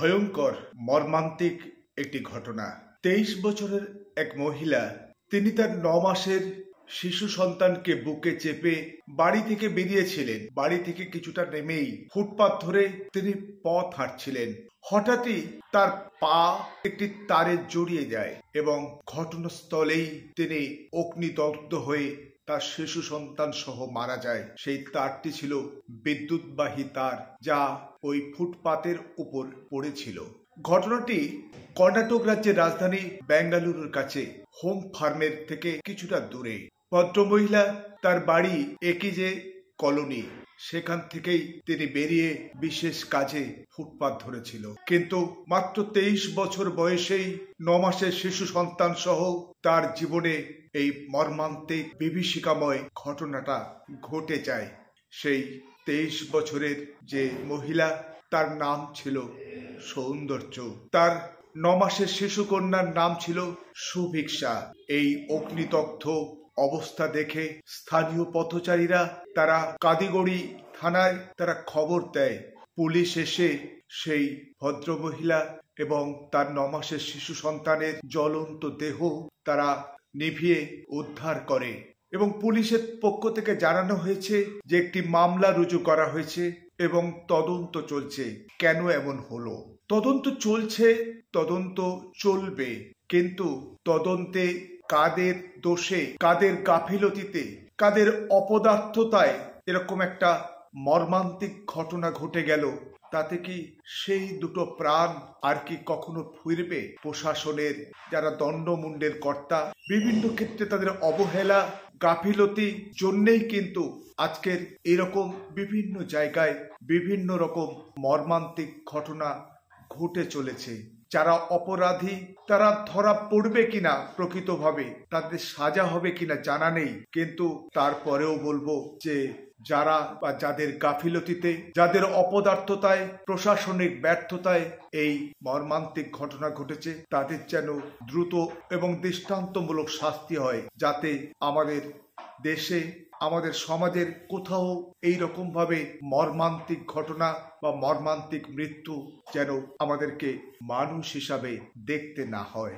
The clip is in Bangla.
ভয়ঙ্কর মর্মান্তিক একটি ঘটনা তেইশ বছরের এক মহিলা তিনি তার ন মাসের শিশু সন্তানকে বুকে চেপে বাড়ি থেকে বেরিয়েছিলেন বাড়ি থেকে কিছুটা নেমেই ফুটপাত ধরে তিনি পথ হাঁটছিলেন হঠাৎই তার পা একটি তারে জড়িয়ে যায় এবং ঘটনাস্থলেই তিনি অগ্নিদগ্ধ হয়ে তার শিশু সন্তান সহ মারা যায় সেই তারটি ছিল বিদ্যুৎবাহী তার যা ওই ফুটপাতের উপর পড়েছিল ঘটনাটি কর্ণাটক রাজ্যের রাজধানী বেঙ্গালুরুর কাছে হোম ফার্মের থেকে কিছুটা দূরে ভদ্রমহিলা তার বাড়ি যে কলোনি সেখান থেকেই তিনি বেরিয়ে বিশেষ কাজে ফুটপাত ধরেছিল কিন্তু মাত্র তেইশ বছর বয়সেই ন মাসের শিশু সন্তান সহ তার জীবনে এই মর্মান্তিক বিভীষিকাময় ঘটনাটা ঘটে যায় সেই তেইশ বছরের যে মহিলা তার নাম ছিল সৌন্দর্য তার নমাসের শিশুকন্যার নাম ছিল সুভিক্ষা এই অগ্নিদগ্ধ অবস্থা দেখে স্থানীয় পথচারীরা তারা কাদিগড়ি থানায় তারা খবর দেয় পুলিশ এসে সেই ভদ্রমহিলা এবং তার নমাসের শিশু সন্তানের জ্বলন্ত দেহ তারা নিভিয়ে উদ্ধার করে এবং পুলিশের পক্ষ থেকে জানানো হয়েছে যে একটি মামলা রুজু করা হয়েছে এবং তদন্ত চলছে কেন এমন হলো তদন্ত চলছে তদন্ত চলবে কিন্তু তদন্তে কাদের দোষে কাদের গাফিলতিতে কাদের অপদার্থতায় এরকম একটা মর্মান্তিক ঘটনা ঘটে গেল তাতে কি সেই দুটো প্রাণ আর কি কখনো ফিরবে প্রশাসনের যারা দণ্ডমুণ্ডের কর্তা বিভিন্ন ক্ষেত্রে তাদের অবহেলা গাফিলতি জন্যেই কিন্তু আজকের এরকম বিভিন্ন জায়গায় বিভিন্ন রকম মর্মান্তিক ঘটনা ঘটে চলেছে যারা অপরাধী তারা ধরা পড়বে কিনা প্রকৃতভাবে তাদের সাজা হবে কিনা জানা নেই কিন্তু তারপরেও বলবো যে যারা বা যাদের গাফিলতিতে যাদের অপদার্থতায় প্রশাসনিক ব্যর্থতায় এই মর্মান্তিক ঘটনা ঘটেছে তাদের যেন দ্রুত এবং দৃষ্টান্তমূলক শাস্তি হয় যাতে আমাদের দেশে আমাদের সমাজের কোথাও এই ভাবে মর্মান্তিক ঘটনা বা মর্মান্তিক মৃত্যু যেন আমাদেরকে মানুষ হিসাবে দেখতে না হয়